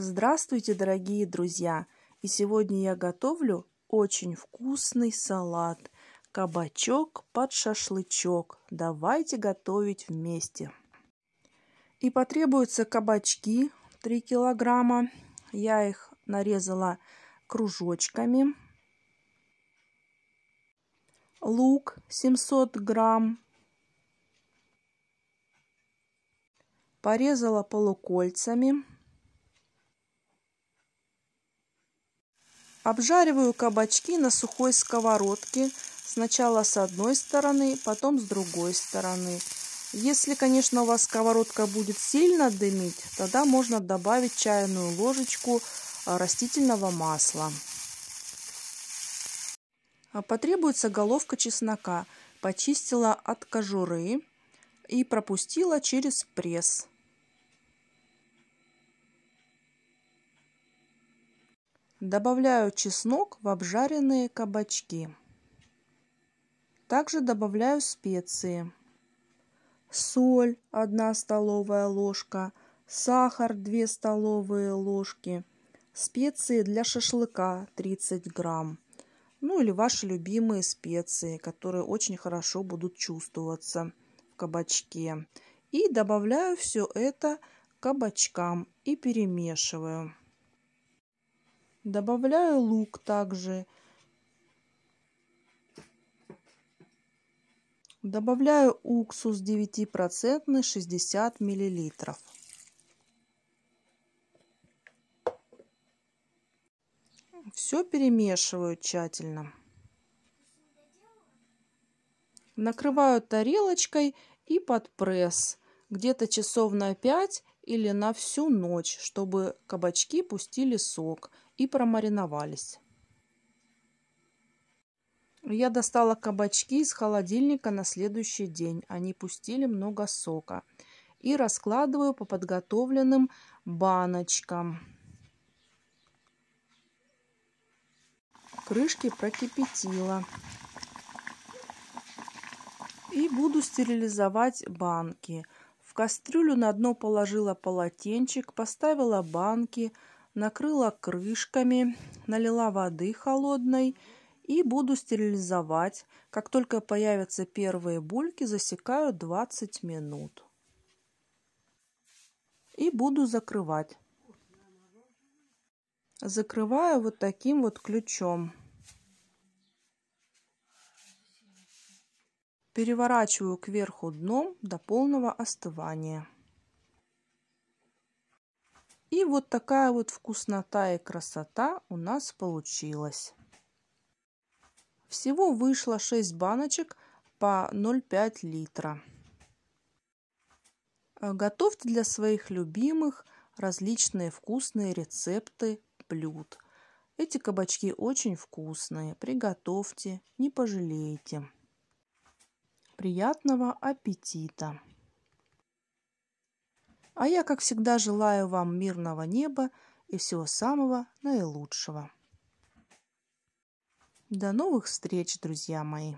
Здравствуйте, дорогие друзья! И сегодня я готовлю очень вкусный салат «Кабачок под шашлычок». Давайте готовить вместе. И потребуются кабачки 3 килограмма. Я их нарезала кружочками. Лук 700 грамм. Порезала полукольцами. Обжариваю кабачки на сухой сковородке, сначала с одной стороны, потом с другой стороны. Если, конечно, у вас сковородка будет сильно дымить, тогда можно добавить чайную ложечку а, растительного масла. А, потребуется головка чеснока. Почистила от кожуры и пропустила через пресс. Добавляю чеснок в обжаренные кабачки. Также добавляю специи. Соль 1 столовая ложка, сахар 2 столовые ложки, специи для шашлыка 30 грамм. Ну или ваши любимые специи, которые очень хорошо будут чувствоваться в кабачке. И добавляю все это к кабачкам и перемешиваю. Добавляю лук также. Добавляю уксус 9% 60 мл. Все перемешиваю тщательно. Накрываю тарелочкой и под пресс. Где-то часов на 5 или на всю ночь, чтобы кабачки пустили сок и промариновались. Я достала кабачки из холодильника на следующий день. Они пустили много сока. И раскладываю по подготовленным баночкам. Крышки прокипятила. И буду стерилизовать банки кастрюлю на дно положила полотенчик, поставила банки, накрыла крышками, налила воды холодной и буду стерилизовать. Как только появятся первые бульки, засекаю 20 минут. И буду закрывать. Закрываю вот таким вот ключом. Переворачиваю кверху дном до полного остывания. И вот такая вот вкуснота и красота у нас получилась. Всего вышло 6 баночек по 0,5 литра. Готовьте для своих любимых различные вкусные рецепты блюд. Эти кабачки очень вкусные. Приготовьте, не пожалеете. Приятного аппетита! А я, как всегда, желаю вам мирного неба и всего самого наилучшего. До новых встреч, друзья мои!